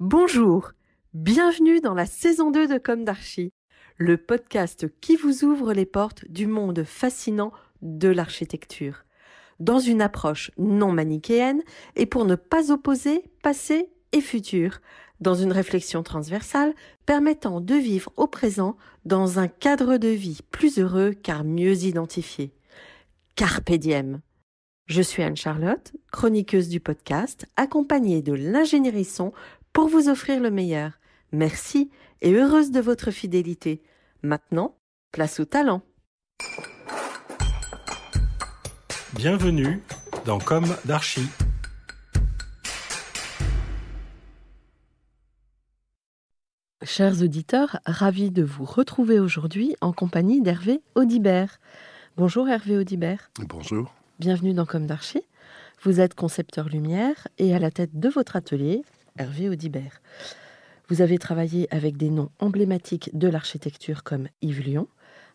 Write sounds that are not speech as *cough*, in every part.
Bonjour, bienvenue dans la saison 2 de Comme d'Archie, le podcast qui vous ouvre les portes du monde fascinant de l'architecture, dans une approche non manichéenne et pour ne pas opposer passé et futur, dans une réflexion transversale permettant de vivre au présent dans un cadre de vie plus heureux car mieux identifié. Carpe diem. Je suis Anne-Charlotte, chroniqueuse du podcast, accompagnée de l'ingénierie son pour vous offrir le meilleur. Merci et heureuse de votre fidélité. Maintenant, place au talent. Bienvenue dans Comme d'Archie. Chers auditeurs, ravis de vous retrouver aujourd'hui en compagnie d'Hervé Audibert. Bonjour Hervé Audibert. Bonjour. Bienvenue dans Comme d'Archie. Vous êtes concepteur lumière et à la tête de votre atelier, Hervé Audibert. Vous avez travaillé avec des noms emblématiques de l'architecture comme Yves Lyon.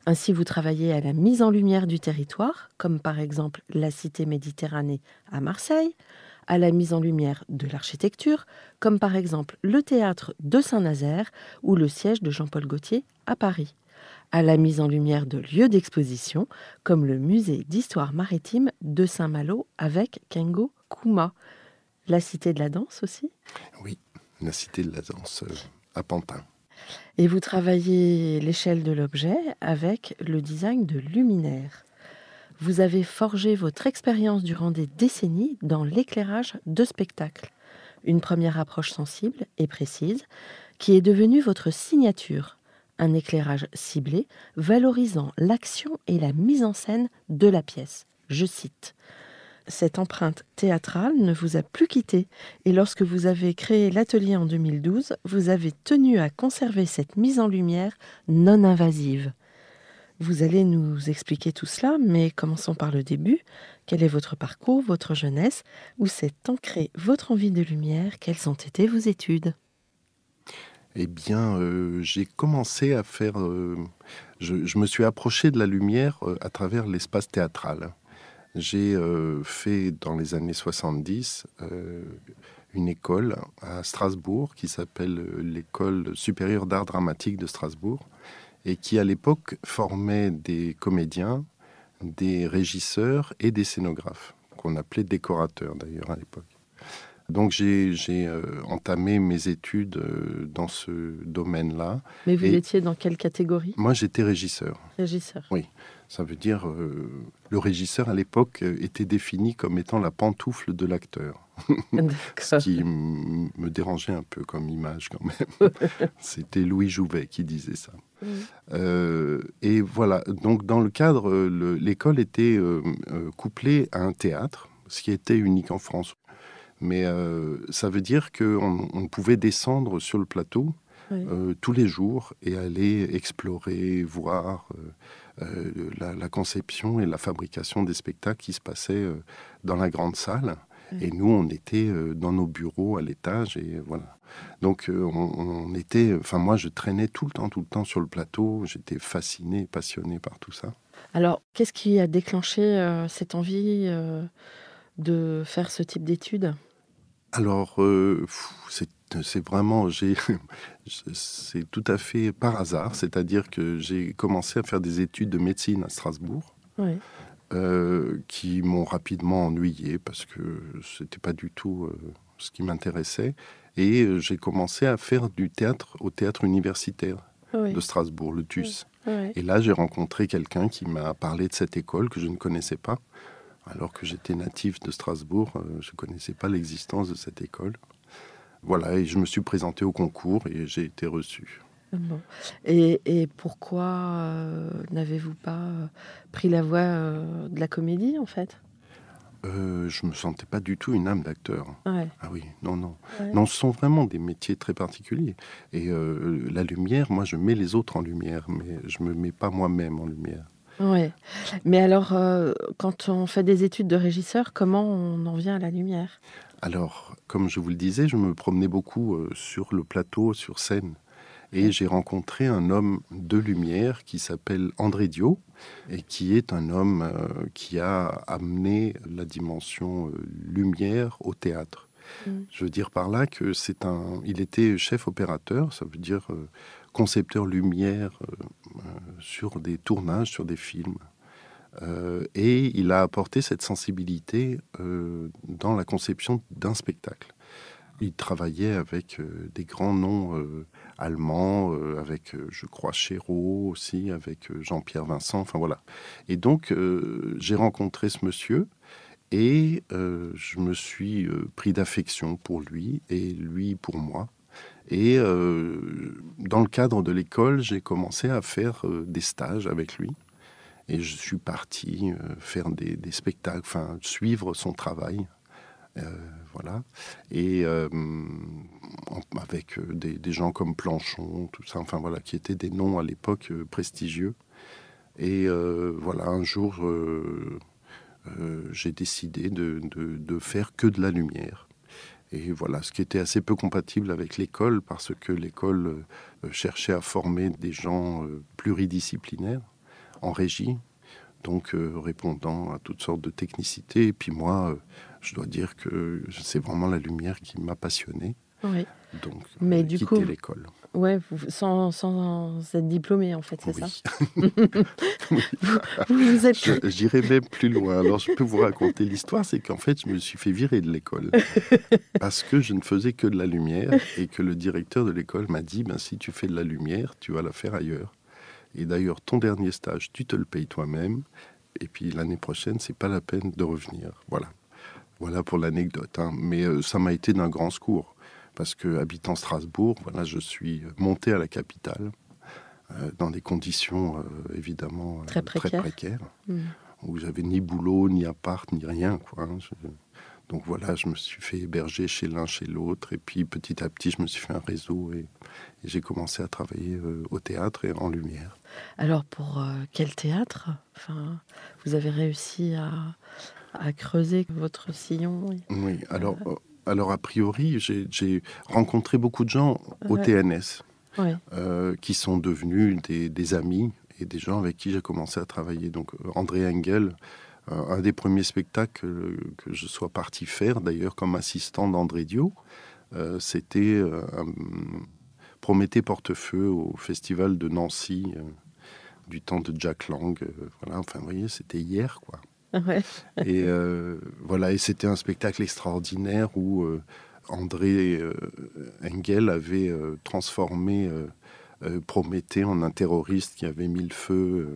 Ainsi, vous travaillez à la mise en lumière du territoire, comme par exemple la Cité Méditerranée à Marseille, à la mise en lumière de l'architecture, comme par exemple le théâtre de Saint-Nazaire ou le siège de Jean-Paul Gaultier à Paris, à la mise en lumière de lieux d'exposition, comme le musée d'histoire maritime de Saint-Malo avec Kengo Kuma, la Cité de la Danse aussi Oui, la Cité de la Danse euh, à Pantin. Et vous travaillez l'échelle de l'objet avec le design de luminaires. Vous avez forgé votre expérience durant des décennies dans l'éclairage de spectacles. Une première approche sensible et précise qui est devenue votre signature. Un éclairage ciblé valorisant l'action et la mise en scène de la pièce. Je cite cette empreinte théâtrale ne vous a plus quitté et lorsque vous avez créé l'atelier en 2012, vous avez tenu à conserver cette mise en lumière non invasive. Vous allez nous expliquer tout cela, mais commençons par le début. Quel est votre parcours, votre jeunesse Où s'est ancrée votre envie de lumière Quelles ont été vos études Eh bien, euh, j'ai commencé à faire... Euh, je, me suis approché de la lumière euh, à travers l'espace théâtral. J'ai euh, fait dans les années 70 euh, une école à Strasbourg qui s'appelle euh, l'école supérieure d'art dramatique de Strasbourg et qui à l'époque formait des comédiens, des régisseurs et des scénographes, qu'on appelait décorateurs d'ailleurs à l'époque. Donc j'ai entamé mes études dans ce domaine-là. Mais vous étiez dans quelle catégorie Moi j'étais régisseur. Régisseur. Oui, ça veut dire le régisseur à l'époque euh, était défini comme étant la pantoufle de l'acteur. *laughs* *laughs* Ce qui me dérangeait un peu comme image quand même. *laughs* C'était Louis Jouvet qui disait ça. Euh, et voilà, donc dans le cadre, euh, l'école était couplée à un théâtre, ce qui était unique en France. Mais ça veut dire qu'on pouvait descendre sur le plateau euh, tous les jours et aller explorer, voir euh, euh, la, conception et la fabrication des spectacles qui se passaient dans la grande salle. Et nous, on était dans nos bureaux à l'étage et voilà. Donc on, était, enfin moi, je traînais tout le temps, tout le temps sur le plateau. J'étais fasciné, passionné par tout ça. Alors, qu'est-ce qui a déclenché cette envie de faire ce type d'études alors, euh, c'est vraiment, *laughs* c'est tout à fait par hasard, c'est-à-dire que j'ai commencé à faire des études de médecine à Strasbourg. Euh, qui m'ont rapidement ennuyé parce que ce n'était pas du tout euh, ce qui m'intéressait. Et j'ai commencé à faire du théâtre au théâtre universitaire de Strasbourg, le TUS. Et là, j'ai rencontré quelqu'un qui m'a parlé de cette école que je ne connaissais pas alors que j'étais natif de Strasbourg, euh, je ne connaissais pas l'existence de cette école. Voilà, et je me suis présenté au concours et j'ai été reçu. Et, pourquoi euh, n'avez-vous pas euh, pris la voie de la comédie, en fait euh, je me sentais pas du tout une âme d'acteur. Ah oui, non, non. Non, ce sont vraiment des métiers très particuliers. Et la lumière, moi, je mets les autres en lumière, mais je me mets pas moi-même en lumière. Oui. Mais alors, euh, quand on fait des études de régisseur, comment on en vient à la lumière Alors, comme je vous le disais, je me promenais beaucoup euh, sur le plateau, sur scène. Et j'ai rencontré un homme de lumière qui s'appelle André Dio et qui est un homme euh, qui a amené la dimension lumière au théâtre. Mm. Je veux dire par là que c'est un. Il était chef opérateur, ça veut dire concepteur lumière euh, euh, sur des tournages, sur des films. Euh, et il a apporté cette sensibilité dans la conception d'un spectacle. Il travaillait avec des grands noms allemands, avec, je crois, Chérault aussi, avec Jean-Pierre Vincent, enfin voilà. Et donc, j'ai rencontré ce monsieur et je me suis pris d'affection pour lui et lui pour moi. Et euh, dans le cadre de l'école, j'ai commencé à faire euh, des stages avec lui. Et je suis parti euh, faire des, spectacles, enfin suivre son travail. voilà. Et avec des, gens comme Planchon, tout ça, enfin voilà, qui étaient des noms à l'époque prestigieux. Et voilà, un jour, j'ai décidé de, de faire que de la lumière et voilà, ce qui était assez peu compatible avec l'école, parce que l'école euh, cherchait à former des gens euh, pluridisciplinaires en régie, donc euh, répondant à toutes sortes de technicités. Et puis moi, je dois dire que c'est vraiment la lumière qui m'a passionné. Oui. Donc, Mais du coup, l'école. Ouais, sans, sans, être diplômé, en fait, c'est ça oui. *laughs* vous, vous êtes... J'irai même plus loin. Alors, je peux vous raconter l'histoire, c'est qu'en fait, je me suis fait virer de l'école. *laughs* parce que je ne faisais que de la lumière et que le directeur de l'école m'a dit, ben, si tu fais de la lumière, tu vas la faire ailleurs. Et d'ailleurs, ton dernier stage, tu te le payes toi-même. Et puis l'année prochaine, c'est pas la peine de revenir. Voilà. Voilà pour l'anecdote. Hein. Mais euh, ça m'a été d'un grand secours parce que habitant Strasbourg, voilà, je suis monté à la capitale euh, dans des conditions euh, évidemment euh, très précaires, très précaires hmm. où j'avais ni boulot, ni appart, ni rien. Quoi, hein. Donc voilà, je me suis fait héberger chez l'un, chez l'autre, et puis petit à petit, je me suis fait un réseau et, j'ai commencé à travailler au théâtre et en lumière. Alors pour quel théâtre enfin, Vous avez réussi à, creuser votre sillon Oui, alors alors a priori, j'ai rencontré beaucoup de gens au TNS euh, qui sont devenus des, amis et des gens avec qui j'ai commencé à travailler. Donc André Engel, euh, un des premiers spectacles que je sois parti faire, d'ailleurs comme assistant d'André Dio, euh, c'était Prométhée Portefeu au festival de Nancy du temps de Jack Lang. voilà, enfin, vous voyez, c'était hier, quoi. *laughs* et euh, voilà, et c'était un spectacle extraordinaire où euh, André euh, Engel avait transformé Prométhée en un terroriste qui avait mis le feu,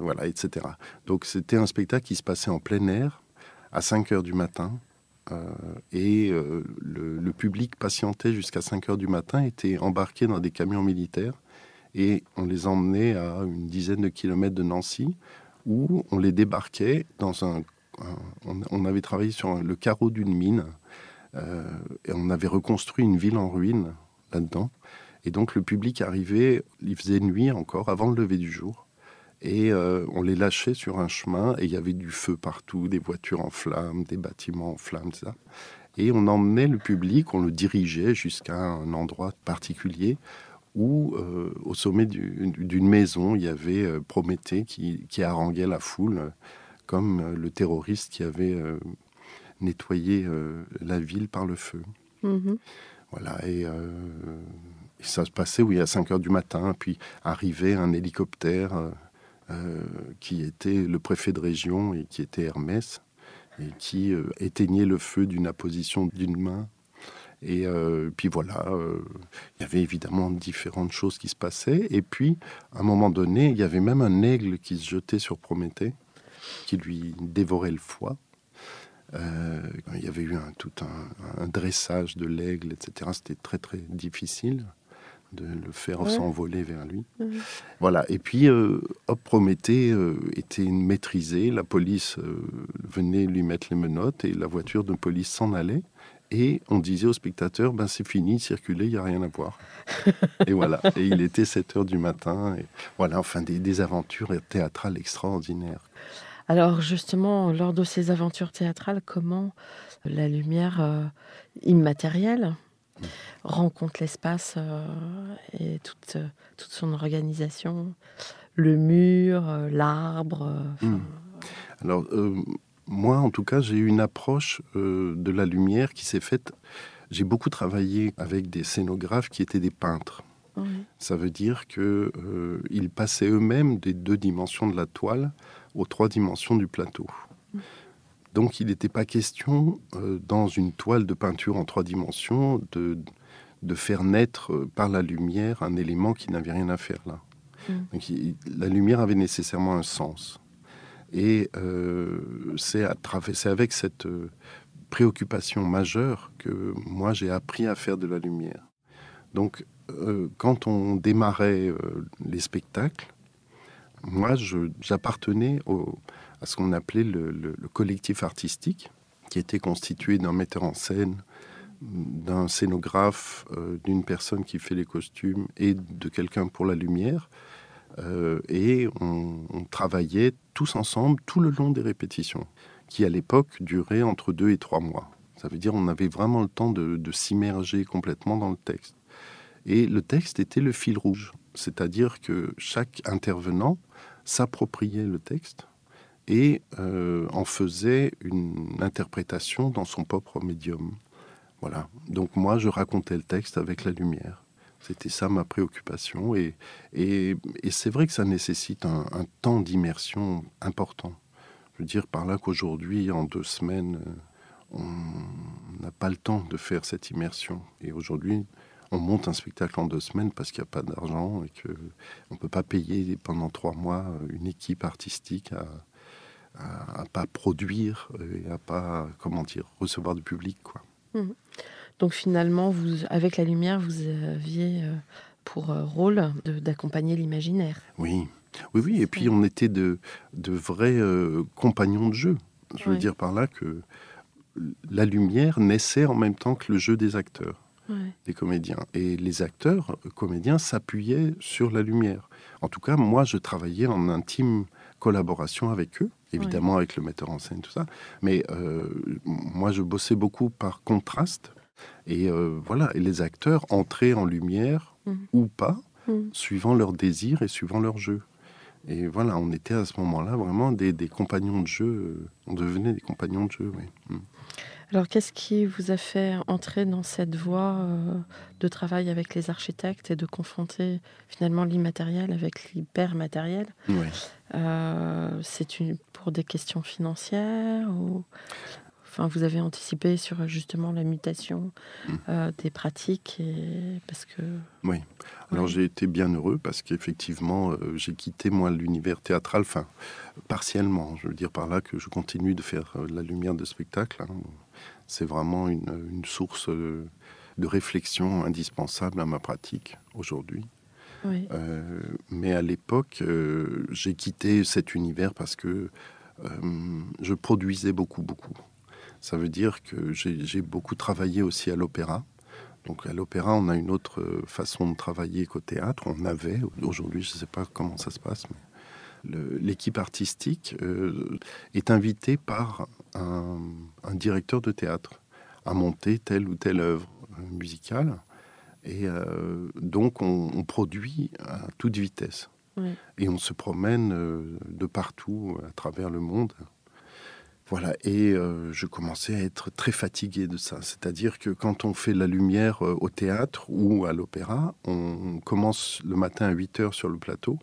voilà, etc. Donc c'était un spectacle qui se passait en plein air à 5 heures du matin. et le, public patientait jusqu'à 5 heures du matin, était embarqué dans des camions militaires et on les emmenait à une dizaine de kilomètres de Nancy où on les débarquait dans un... on avait travaillé sur le carreau d'une mine euh, et on avait reconstruit une ville en ruine là-dedans. Et donc le public arrivait, il faisait nuit encore avant le lever du jour. Et euh, on les lâchait sur un chemin et il y avait du feu partout, des voitures en flammes, des bâtiments en flammes, ça. Et on emmenait le public, on le dirigeait jusqu'à un endroit particulier où euh, au sommet d'une maison, il y avait euh, Prométhée qui, qui, haranguait la foule, euh, comme le terroriste qui avait nettoyé la ville par le feu. Mmh voilà, et, ça se passait, oui, à 5 heures du matin, puis arrivait un hélicoptère qui était le préfet de région et qui était Hermès, et qui éteignait le feu d'une apposition d'une main. Et euh, puis voilà, euh, il y avait évidemment différentes choses qui se passaient. Et puis, à un moment donné, il y avait même un aigle qui se jetait sur Prométhée, qui lui dévorait le foie. Euh, il y avait eu un, tout un, dressage de l'aigle, etc. C'était très très difficile de le faire s'envoler vers lui. Voilà. Et puis, Prométhée était maîtrisé. La police venait lui mettre les menottes et la voiture de police s'en allait et on disait aux spectateurs, ben c'est fini, circulez, il n'y a rien à voir. *laughs* et voilà, et il était 7 heures du matin. Et voilà, enfin des, aventures théâtrales extraordinaires. Alors justement, lors de ces aventures théâtrales, comment la lumière euh, immatérielle mm. rencontre l'espace euh, et toute, toute son organisation, le mur, euh, l'arbre mm moi, en tout cas, j'ai eu une approche euh, de la lumière qui s'est faite. J'ai beaucoup travaillé avec des scénographes qui étaient des peintres. Ça veut dire qu'ils euh, passaient eux-mêmes des deux dimensions de la toile aux trois dimensions du plateau. Mm. Donc il n'était pas question, euh, dans une toile de peinture en trois dimensions, de, faire naître par la lumière un élément qui n'avait rien à faire là. Mm. la lumière avait nécessairement un sens. Et euh, c'est avec cette euh, préoccupation majeure que moi j'ai appris à faire de la lumière. Donc euh, quand on démarrait les spectacles, moi j'appartenais à ce qu'on appelait le, collectif artistique, qui était constitué d'un metteur en scène, d'un scénographe, d'une personne qui fait les costumes et de quelqu'un pour la lumière. Euh, et on, travaillait tous ensemble tout le long des répétitions, qui à l'époque duraient entre deux et trois mois. Ça veut dire on avait vraiment le temps de, s'immerger complètement dans le texte. Et le texte était le fil rouge, c'est-à-dire que chaque intervenant s'appropriait le texte et euh, en faisait une interprétation dans son propre médium. Voilà. Donc moi, je racontais le texte avec la lumière. C'était ça ma préoccupation. Et, et, c'est vrai que ça nécessite un, temps d'immersion important. Je veux dire par là qu'aujourd'hui, en deux semaines, euh, on n'a pas le temps de faire cette immersion. Et aujourd'hui, on monte un spectacle en deux semaines parce qu'il n'y a pas d'argent et qu'on ne peut pas payer pendant trois mois une équipe artistique à, à, pas produire et à pas, comment dire, recevoir du public, quoi. Mmh. Donc finalement, vous, avec la lumière, vous aviez euh, pour euh, rôle d'accompagner l'imaginaire. Oui, oui, oui. Et puis on était de, de vrais euh, compagnons de jeu. Je veux dire par là que la lumière naissait en même temps que le jeu des acteurs, des comédiens. Et les acteurs, comédiens, s'appuyaient sur la lumière. En tout cas, moi, je travaillais en intime collaboration avec eux, évidemment avec le metteur en scène, tout ça. Mais moi, je bossais beaucoup par contraste et euh, voilà, les acteurs entraient en lumière mmh. ou pas, mmh. suivant leurs désirs et suivant leur jeu. Et voilà, on était à ce moment-là vraiment des, compagnons de jeu. Euh, on devenait des compagnons de jeu, oui. Mmh. Alors, qu'est-ce qui vous a fait entrer dans cette voie euh, de travail avec les architectes et de confronter finalement l'immatériel avec l'hypermatériel C'est pour des questions financières ou enfin, vous avez anticipé sur euh, justement la mutation mmh. euh, des pratiques parce que. Oui. Alors j'ai été bien heureux parce qu'effectivement euh, j'ai quitté moi l'univers théâtral, enfin partiellement. Je veux dire par là que je continue de faire la lumière de spectacle. Hein. C'est vraiment une, une source de réflexion indispensable à ma pratique aujourd'hui. Oui. mais à l'époque, j'ai quitté cet univers parce que je produisais beaucoup, beaucoup. Ça veut dire que j'ai beaucoup travaillé aussi à l'opéra. Donc à l'opéra, on a une autre euh, façon de travailler qu'au théâtre. On avait, aujourd'hui, je ne sais pas comment ça se passe, mais l'équipe artistique euh, est invitée par un, directeur de théâtre à monter telle ou telle œuvre euh, musicale. Et donc on, produit à toute vitesse. Et on se promène de partout à travers le monde voilà, et euh, je commençais à être très fatigué de ça. C'est-à-dire que quand on fait la lumière euh, au théâtre ou à l'opéra, on commence le matin à 8 heures sur le plateau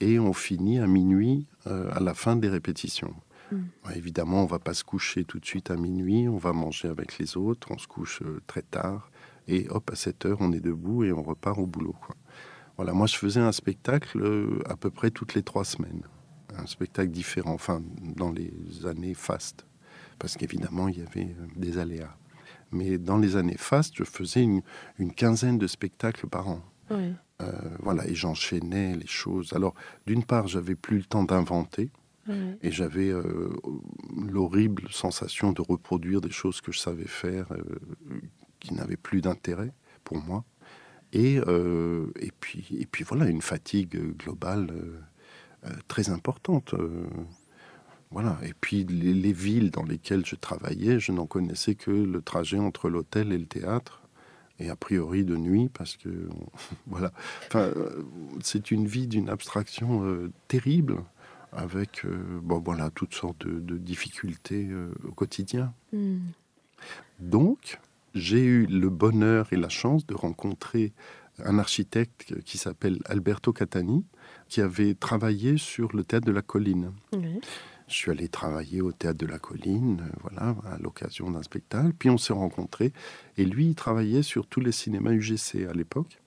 et on finit à minuit euh, à la fin des répétitions. Mmh. évidemment, on ne va pas se coucher tout de suite à minuit, on va manger avec les autres, on se couche très tard et hop, à 7 heures, on est debout et on repart au boulot. Voilà, moi je faisais un spectacle à peu près toutes les trois semaines un spectacle différent, enfin dans les années fast. parce qu'évidemment il y avait euh, des aléas. Mais dans les années fast, je faisais une, quinzaine de spectacles par an. Euh, voilà, et j'enchaînais les choses. Alors, d'une part, j'avais plus le temps d'inventer, et j'avais euh, l'horrible sensation de reproduire des choses que je savais faire, qui n'avaient plus d'intérêt pour moi. Et, et, puis, et puis voilà, une fatigue globale euh, très importante. Euh, voilà. Et puis les, villes dans lesquelles je travaillais, je n'en connaissais que le trajet entre l'hôtel et le théâtre, et a priori de nuit, parce que *laughs* voilà. Enfin, euh, c'est une vie d'une abstraction terrible, avec bon voilà toutes sortes de, difficultés au quotidien. Hmm. Donc, j'ai eu le bonheur et la chance de rencontrer un architecte qui s'appelle Alberto Catani, qui avait travaillé sur le théâtre de la colline. Je suis allé travailler au théâtre de la colline, euh, voilà, à l'occasion d'un spectacle. Puis on s'est rencontrés et lui, il travaillait sur tous les cinémas UGC à l'époque.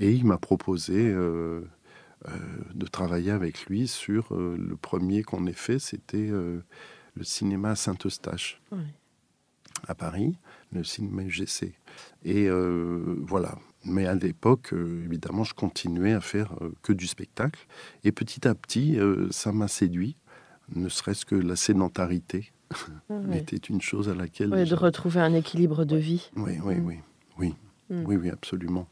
Et il m'a proposé euh, euh, de travailler avec lui sur le premier qu'on ait fait, c'était le cinéma Saint-Eustache. à Paris, le cinéma UGC. Et voilà, mais à l'époque, euh, évidemment, je continuais à faire euh, que du spectacle. Et petit à petit, euh, ça m'a séduit, ne serait-ce que la sédentarité ah était une chose à laquelle... Oui, de retrouver un équilibre de vie. Oui, oui, mm. oui, oui, mm. oui, oui, absolument.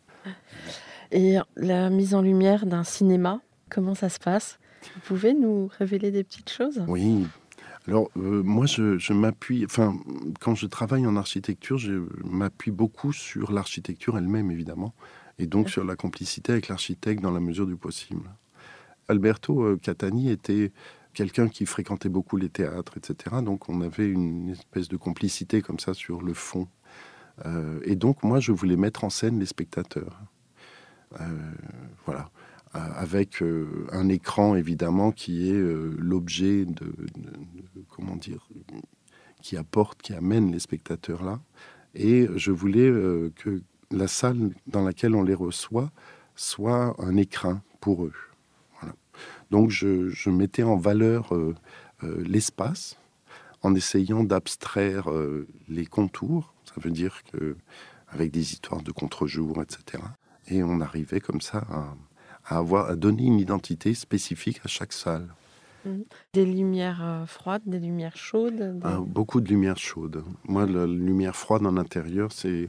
Et la mise en lumière d'un cinéma, comment ça se passe Vous pouvez nous révéler des petites choses Oui, alors, euh, moi, je, m'appuie, enfin, quand je travaille en architecture, je m'appuie beaucoup sur l'architecture elle-même, évidemment, et donc sur la complicité avec l'architecte dans la mesure du possible. Alberto euh, Catani était quelqu'un qui fréquentait beaucoup les théâtres, etc. Donc, on avait une espèce de complicité comme ça sur le fond. Euh, et donc, moi, je voulais mettre en scène les spectateurs. voilà avec euh, un écran évidemment qui est euh, l'objet de, comment dire qui apporte, qui amène les spectateurs là. Et je voulais euh, que la salle dans laquelle on les reçoit soit un écrin pour eux. Donc je, je, mettais en valeur l'espace en essayant d'abstraire les contours. Ça veut dire que avec des histoires de contre-jour, etc. Et on arrivait comme ça à à, avoir, à donner une identité spécifique à chaque salle. Mhm. Des lumières euh, froides, des lumières chaudes ah, Beaucoup de lumières chaudes. Moi, la lumière froide en intérieur, c'est mhm.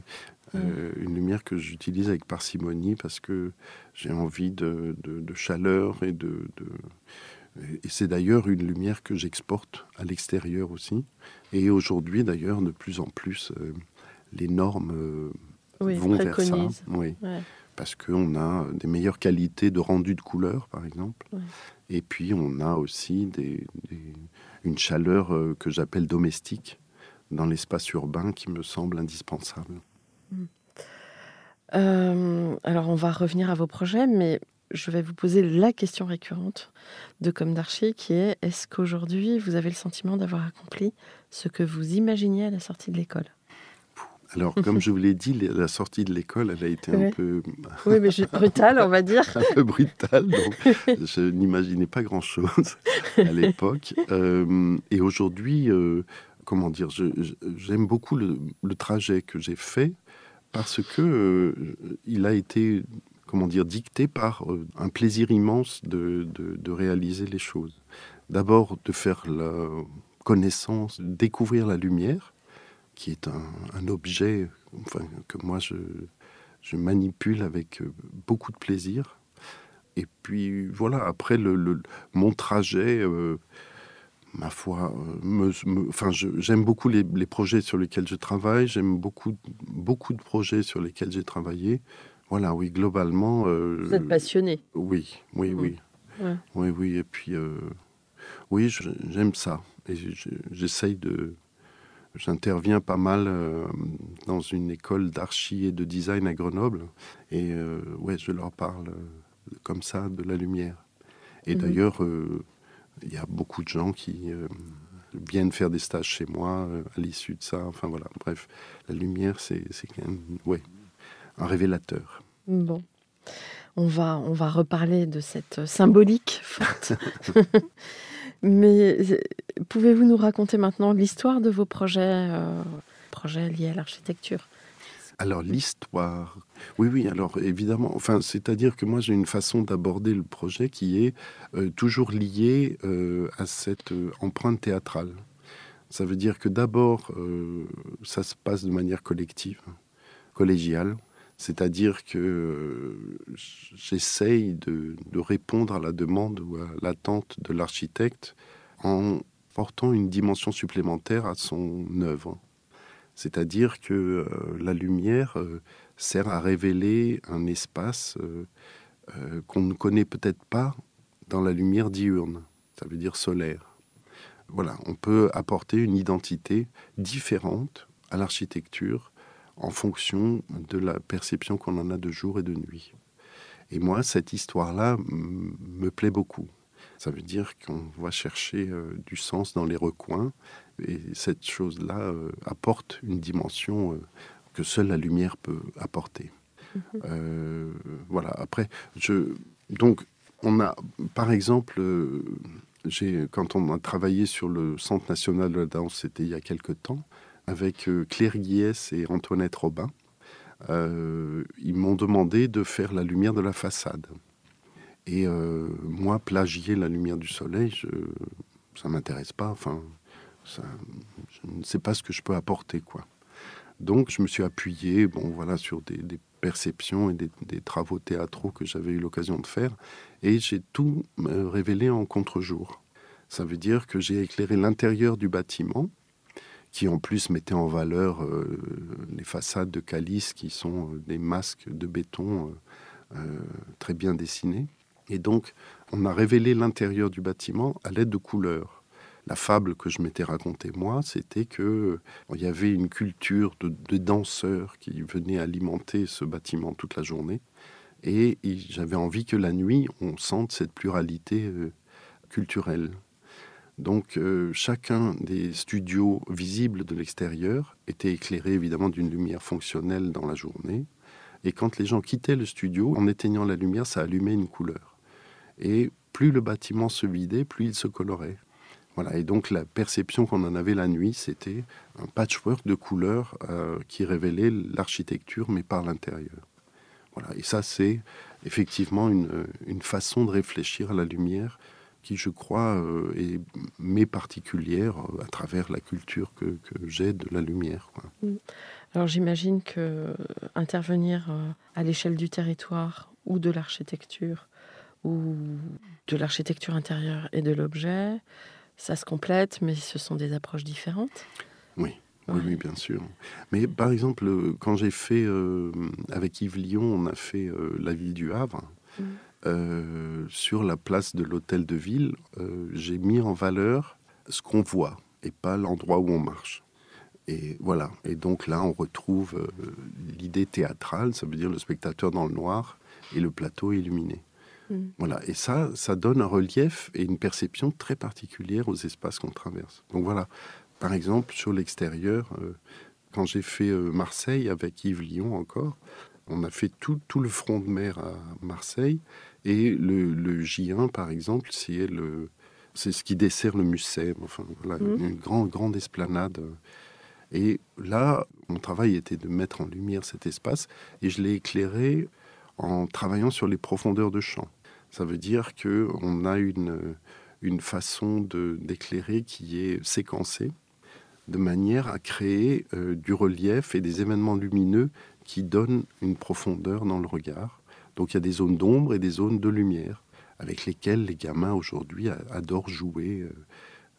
euh, une lumière que j'utilise avec parcimonie parce que j'ai envie de, chaleur et de... Et c'est d'ailleurs une lumière que j'exporte à l'extérieur aussi. Et aujourd'hui, d'ailleurs, de plus en plus, euh, les normes oui, vont vers ça. Oui parce qu'on a des meilleures qualités de rendu de couleur, par exemple. Et puis, on a aussi une chaleur euh, que j'appelle domestique dans l'espace urbain qui me semble indispensable. Hmm. Euh, alors, on va revenir à vos projets, mais je vais vous poser la question récurrente de Comme d'Archie, qui est est-ce qu'aujourd'hui, vous avez le sentiment d'avoir accompli ce que vous imaginiez à la sortie de l'école alors, *laughs* comme je vous l'ai dit, la sortie de l'école, elle a été un peu... Oui, mais brutale, on va dire. *laughs* un peu brutale, donc *laughs* je n'imaginais pas grand-chose à l'époque. Euh, et aujourd'hui, euh, comment dire, j'aime beaucoup le, trajet que j'ai fait parce que euh, il a été, comment dire, dicté par un plaisir immense de, de réaliser les choses. D'abord, de faire la connaissance, découvrir la lumière qui est un, objet enfin, que moi je, je, manipule avec euh, beaucoup de plaisir. Et puis voilà, après le, mon trajet, euh, ma foi, euh, me, enfin, j'aime beaucoup les, projets sur lesquels je travaille, j'aime beaucoup, beaucoup de projets sur lesquels j'ai travaillé. Voilà, oui, globalement. Vous êtes passionné. Oui, oui, mmh. oui. Oui, oui, et puis, oui, j'aime ça. Et j'essaye de, J'interviens pas mal euh, dans une école d'archi et de design à Grenoble. Et euh, ouais, je leur parle euh, comme ça de la lumière. Et mhm. d'ailleurs, il y a beaucoup de gens qui viennent faire des stages chez moi à l'issue de ça. Enfin voilà, bref, la lumière, c'est quand même ouais, un révélateur. Bon. On va, on va reparler de cette symbolique forte. *laughs* Mais euh, pouvez-vous nous raconter maintenant l'histoire de vos projets, euh, projets liés à l'architecture alors l'histoire, oui oui, alors évidemment, enfin c'est-à-dire que moi j'ai une façon d'aborder le projet qui est euh, toujours liée à cette empreinte théâtrale. Ça veut dire que d'abord ça se passe de manière collective, collégiale, c'est-à-dire que euh, j'essaye de, répondre à la demande ou à l'attente de l'architecte en portant une dimension supplémentaire à son œuvre. C'est-à-dire que euh, la lumière euh, sert à révéler un espace qu'on ne connaît peut-être pas dans la lumière diurne, ça veut dire solaire. Voilà, on peut apporter une identité différente à l'architecture en fonction de la perception qu'on en a de jour et de nuit. Et moi, cette histoire-là me plaît beaucoup. Ça veut dire qu'on va chercher euh, du sens dans les recoins, et cette chose-là euh, apporte une dimension euh, que seule la lumière peut apporter. Mhm. voilà, après, je... donc on a, par exemple, quand on a travaillé sur le Centre national de la danse, c'était il y a quelque temps, avec euh, Claire Guillès et Antoinette Robin. Euh, ils m'ont demandé de faire la lumière de la façade. Et euh, moi, plagier la lumière du soleil, ça ça m'intéresse pas. Enfin, je ne sais pas ce que je peux apporter, quoi. Donc, je me suis appuyé, bon, voilà, sur des, perceptions et des, travaux théâtraux que j'avais eu l'occasion de faire, et j'ai tout révélé en contre-jour. Ça veut dire que j'ai éclairé l'intérieur du bâtiment, qui en plus mettait en valeur euh, les façades de calice qui sont euh, des masques de béton euh, très bien dessinés. Et donc, on a révélé l'intérieur du bâtiment à l'aide de couleurs la fable que je m'étais racontée moi, c'était qu'il y avait une culture de, danseurs qui venaient alimenter ce bâtiment toute la journée. Et, j'avais envie que la nuit, on sente cette pluralité culturelle. Donc euh, chacun des studios visibles de l'extérieur était éclairé évidemment d'une lumière fonctionnelle dans la journée. Et quand les gens quittaient le studio, en éteignant la lumière, ça allumait une couleur. Et plus le bâtiment se vidait, plus il se colorait. Voilà, et donc la perception qu'on en avait la nuit, c'était un patchwork de couleurs euh, qui révélait l'architecture, mais par l'intérieur. Voilà, et ça, c'est effectivement une, façon de réfléchir à la lumière qui, je crois, euh, est, m'est particulière euh, à travers la culture que, j'ai de la lumière. Mm. Alors j'imagine que euh, intervenir à l'échelle du territoire ou de l'architecture ou de l'architecture intérieure et de l'objet, ça se complète, mais ce sont des approches différentes. Oui. Oui, bien sûr. Mais par exemple, quand j'ai fait, avec Yves Lyon, on a fait La ville du Havre. Mm. Euh, sur la place de l'hôtel de ville, euh, j'ai mis en valeur ce qu'on voit et pas l'endroit où on marche. Et voilà. Et donc là, on retrouve euh, l'idée théâtrale, ça veut dire le spectateur dans le noir et le plateau illuminé. Mm. Voilà. Et ça, ça donne un relief et une perception très particulière aux espaces qu'on traverse. Donc voilà. Par exemple, sur l'extérieur, quand j'ai fait Marseille avec Yves Lyon encore, on a fait tout, tout le front de mer à Marseille et le, J1, par exemple, c'est c'est ce qui dessert le musée. Enfin, mmh. une grande, grande esplanade. Et là, mon travail était de mettre en lumière cet espace et je l'ai éclairé en travaillant sur les profondeurs de champ. Ça veut dire que on a une, une façon de, d'éclairer qui est séquencée de manière à créer euh, du relief et des événements lumineux qui donnent une profondeur dans le regard. Donc il y a des zones d'ombre et des zones de lumière avec lesquelles les gamins aujourd'hui adorent jouer. Euh.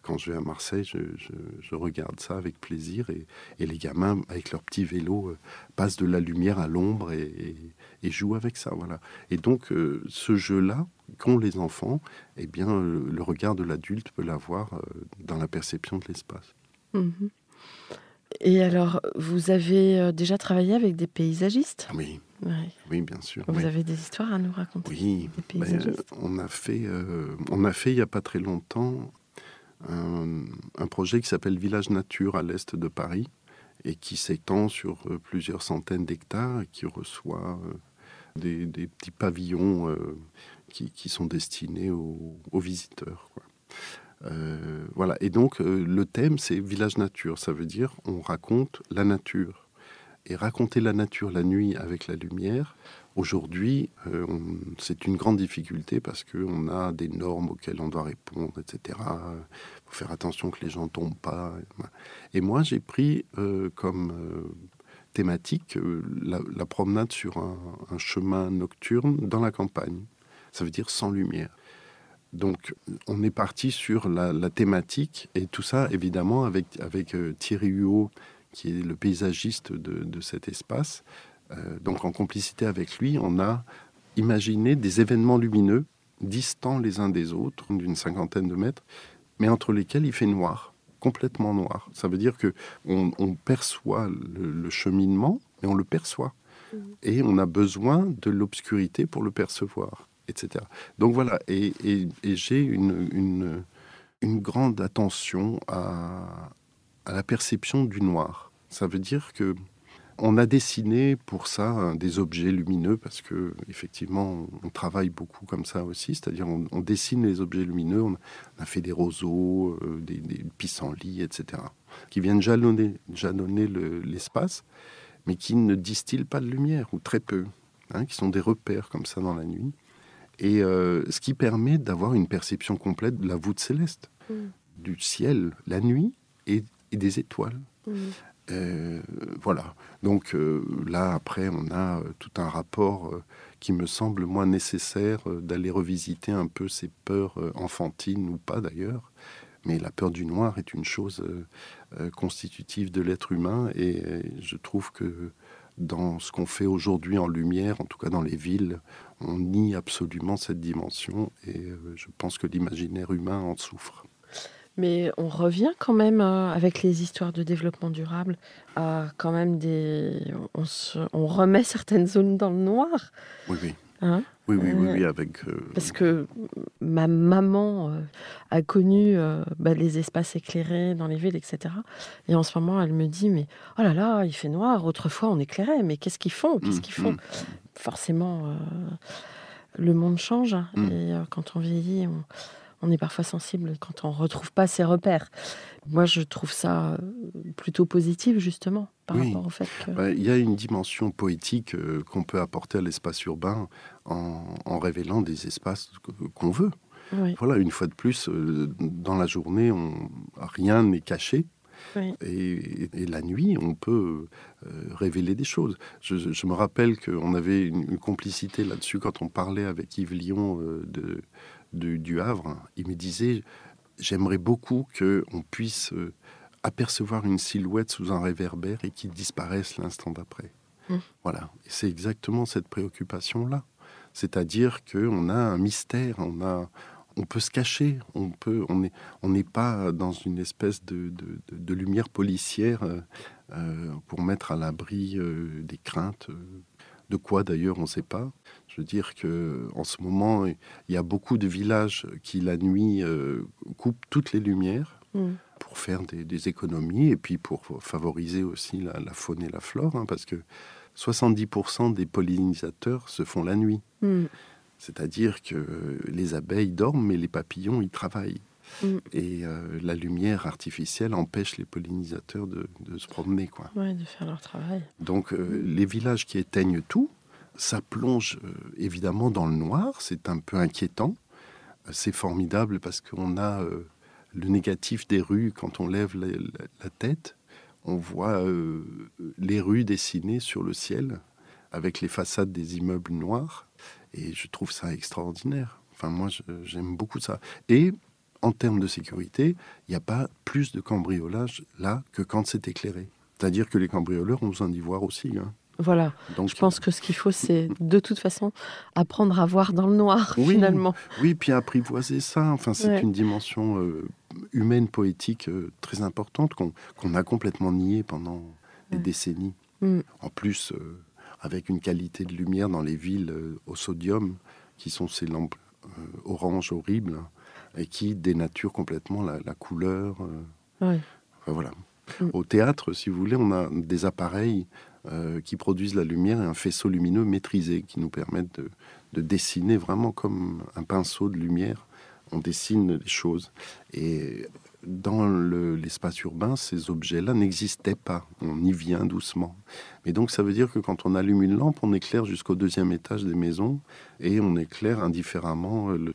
Quand je vais à Marseille, je, regarde ça avec plaisir et, les gamins, avec leur petit vélo, euh, passent de la lumière à l'ombre et, jouent avec ça. Voilà. Et donc euh, ce jeu-là quand les enfants, eh bien, le regard de l'adulte peut l'avoir dans la perception de l'espace. Mmh et alors, vous avez déjà travaillé avec des paysagistes Oui. Oui, bien sûr. Vous avez des histoires à nous raconter Oui, ben, on, a fait, euh, on a fait il n'y a pas très longtemps un, projet qui s'appelle Village Nature à l'est de Paris et qui s'étend sur euh, plusieurs centaines d'hectares et qui reçoit euh, des, petits pavillons qui, sont destinés aux, visiteurs. voilà. Et donc, le thème, c'est village nature. Ça veut dire on raconte la nature et raconter la nature la nuit avec la lumière, aujourd'hui, euh, c'est une grande difficulté parce qu'on a des normes auxquelles on doit répondre, etc. Il faut faire attention que les gens ne tombent pas. Et moi, j'ai pris euh, comme euh, thématique la, promenade sur un, chemin nocturne dans la campagne. Ça veut dire sans lumière. Donc, on est parti sur la, thématique et tout ça, évidemment, avec, avec Thierry Huot, qui est le paysagiste de, cet espace. Euh, donc en complicité avec lui, on a imaginé des événements lumineux distants les uns des autres, d'une cinquantaine de mètres, mais entre lesquels il fait noir, complètement noir. Ça veut dire que on, perçoit le, cheminement, mais on le perçoit. Mmh. Et on a besoin de l'obscurité pour le percevoir, etc. Donc voilà, et, j'ai une, une grande attention à, à la perception du noir. Ça veut dire que on a dessiné pour ça euh, des objets lumineux parce que effectivement on travaille beaucoup comme ça aussi, c'est-à-dire on, dessine les objets lumineux, on a fait des roseaux, euh, des, des, pissenlits, etc., qui viennent jalonner, jalonner l'espace, mais qui ne distillent pas de lumière ou très peu, hein, qui sont des repères comme ça dans la nuit, et euh, ce qui permet d'avoir une perception complète de la voûte céleste, mm. du ciel, la nuit et et des étoiles. Mmh. Euh, voilà. Donc euh, là, après, on a euh, tout un rapport qui me semble moins nécessaire d'aller revisiter un peu ces peurs enfantines ou pas d'ailleurs. Mais la peur du noir est une chose constitutive de l'être humain et je trouve que dans ce qu'on fait aujourd'hui en lumière, en tout cas dans les villes, on nie absolument cette dimension et je pense que l'imaginaire humain en souffre. Mais on revient quand même euh, avec les histoires de développement durable à quand même des. On, remet certaines zones dans le noir. Oui, oui. Hein oui, oui, oui, euh, avec. Euh, parce que ma maman a connu bah, les espaces éclairés dans les villes, etc. Et en ce moment, elle me dit Mais oh là là, il fait noir, autrefois on éclairait, mais qu'est-ce qu'ils font Qu'est-ce mm, qu'ils font mm. Forcément, le monde change. Hein. Mm. Et quand on vieillit, on on est parfois sensible quand on ne retrouve pas ses repères. Moi, je trouve ça euh, plutôt positif, justement, par rapport au fait que... Bah, il y a une dimension poétique euh, qu'on peut apporter à l'espace urbain en, révélant des espaces qu'on veut. Voilà, une fois de plus, euh, dans la journée, on, rien n'est caché. Et, la nuit, on peut révéler des choses. Je, me rappelle qu'on avait une, complicité là-dessus quand on parlait avec Yves Lyon de, du, Havre, hein. il me disait J'aimerais beaucoup qu'on puisse euh, apercevoir une silhouette sous un réverbère et qu'il disparaisse l'instant d'après. Hum. Voilà. C'est exactement cette préoccupation-là. C'est-à-dire qu'on a un mystère, on a, on peut se cacher, on peut, on n'est on n'est pas dans une espèce de, lumière policière euh, euh, pour mettre à l'abri des craintes de quoi d'ailleurs on ne sait pas. Je veux dire que en ce moment, il y a beaucoup de villages qui la nuit euh, coupent toutes les lumières hmm. pour faire des, économies et puis pour favoriser aussi la, faune et la flore, hein, parce que 70% des pollinisateurs se font la nuit. Hmm. C'est-à-dire que les abeilles dorment, mais les papillons, ils travaillent. Mm. Et euh, la lumière artificielle empêche les pollinisateurs de, se promener. Quoi. de faire leur travail. Donc euh, les villages qui éteignent tout, ça plonge euh, évidemment dans le noir, c'est un peu inquiétant. C'est formidable parce qu'on a le négatif des rues quand on lève la, la tête. On voit les rues dessinées sur le ciel avec les façades des immeubles noirs. Et je trouve ça extraordinaire. Enfin, moi, j'aime beaucoup ça. Et en termes de sécurité, il n'y a pas plus de cambriolage là que quand c'est éclairé. C'est-à-dire que les cambrioleurs ont besoin d'y voir aussi. Hein. Voilà. Donc, je pense que ce qu'il faut, c'est mm. de toute façon apprendre à voir dans le noir, finalement. Oui, puis apprivoiser ça. Enfin, c'est une dimension euh, humaine, poétique euh, très importante qu'on a complètement niée pendant des décennies. Mm. En plus, euh, avec une qualité de lumière dans les villes au sodium, qui sont ces lampes orange horribles, hein et qui dénature complètement la, couleur. Euh. voilà. Mm. Au théâtre, si vous voulez, on a des appareils euh, qui produisent la lumière et un faisceau lumineux maîtrisé qui nous permettent de, dessiner vraiment comme un pinceau de lumière. On dessine les choses. Et dans l'espace urbain, ces objets-là n'existaient pas. On y vient doucement. Mais donc, ça veut dire que quand on allume une lampe, on éclaire jusqu'au deuxième étage des maisons et on éclaire indifféremment le,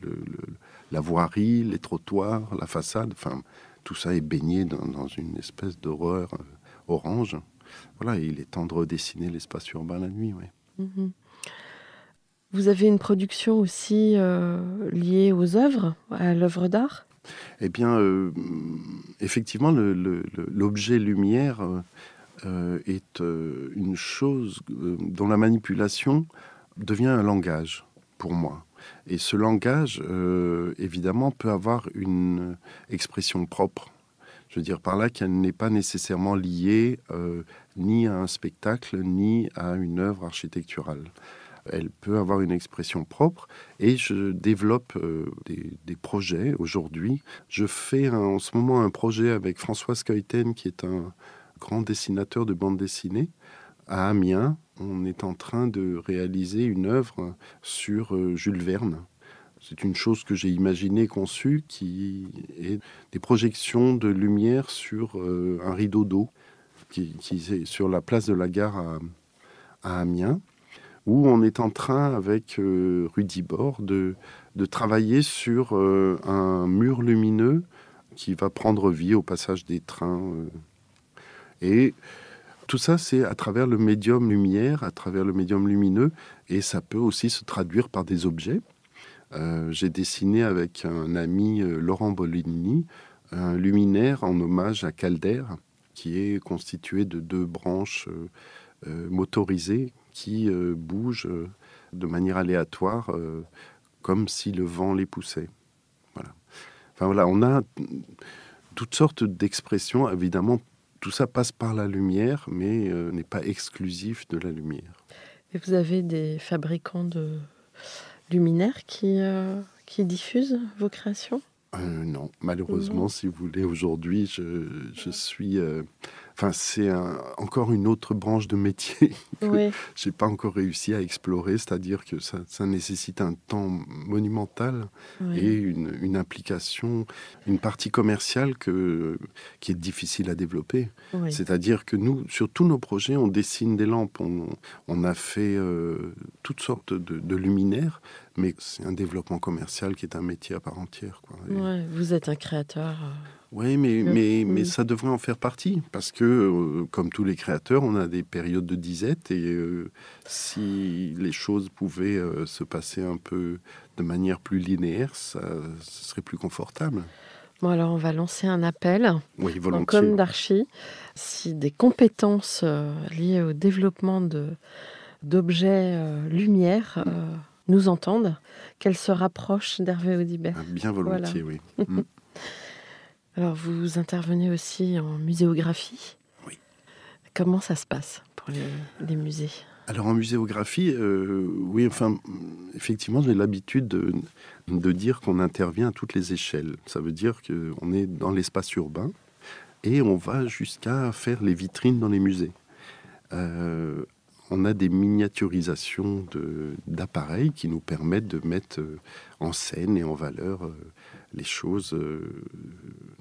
la voirie, les trottoirs, la façade, enfin, tout ça est baigné dans, une espèce d'horreur euh, orange. Voilà, il est temps de redessiner l'espace urbain la nuit. Mhm. Vous avez une production aussi euh, liée aux œuvres, à l'œuvre d'art Eh bien, euh, effectivement, l'objet lumière est une chose dont la manipulation devient un langage pour moi. Et ce langage, euh, évidemment, peut avoir une expression propre. Je veux dire par là qu'elle n'est pas nécessairement liée euh, ni à un spectacle, ni à une œuvre architecturale. Elle peut avoir une expression propre et je développe euh, des, projets aujourd'hui. Je fais en ce moment un projet avec François Coiten, qui est un grand dessinateur de bande dessinée, à Amiens, on est en train de réaliser une œuvre sur euh, Jules Verne. C'est une chose que j'ai imaginée, conçue, qui est des projections de lumière sur euh, un rideau d'eau qui, est sur la place de la gare à, Amiens, où on est en train, avec euh, Rudy Bord, de, de travailler sur un mur lumineux qui va prendre vie au passage des trains. et tout ça, c'est à travers le médium lumière, à travers le médium lumineux, et ça peut aussi se traduire par des objets. Euh, j'ai dessiné avec un ami, euh, Laurent Bolligny, un luminaire en hommage à Calder, qui est constitué de deux branches euh, motorisées qui bougent de manière aléatoire, comme si le vent les poussait. Voilà. Enfin voilà, on a toutes sortes d'expressions évidemment tout ça passe par la lumière, mais euh, n'est pas exclusif de la lumière. Et vous avez des fabricants de luminaires qui, euh, qui diffusent vos créations euh, Non, malheureusement, si vous voulez, aujourd'hui, je, je suis Enfin, c'est encore une autre branche de métier *laughs* que je j'ai pas encore réussi à explorer, c'est-à-dire que ça, nécessite un temps monumental et une, implication, une partie commerciale qui est difficile à développer. C'est-à-dire que nous, sur tous nos projets, on dessine des lampes, on, a fait euh, toutes sortes de, luminaires, mais c'est un développement commercial qui est un métier à part entière. vous êtes un créateur. Euh, oui, mais, mmh. mais, mais mmh. ça devrait en faire partie, parce que, euh, comme tous les créateurs, on a des périodes de disette, et euh, si les choses pouvaient euh, se passer un peu de manière plus linéaire, ça, ce serait plus confortable. Bon, alors on va lancer un appel oui, volontiers. comme d'archi. Si des compétences liées au développement d'objets lumière nous entendent, qu'elles se rapprochent d'Hervé Audibert. Ah, bien volontiers, oui. *laughs* Mmh. Alors, vous intervenez aussi en muséographie. Oui. Comment ça se passe pour les, musées alors en muséographie, euh, oui, enfin, effectivement, j'ai l'habitude de, dire qu'on intervient à toutes les échelles. Ça veut dire qu'on est dans l'espace urbain et on va jusqu'à faire les vitrines dans les musées. Euh, on a des miniaturisations d'appareils qui nous permettent de mettre euh, en scène et en valeur les choses euh,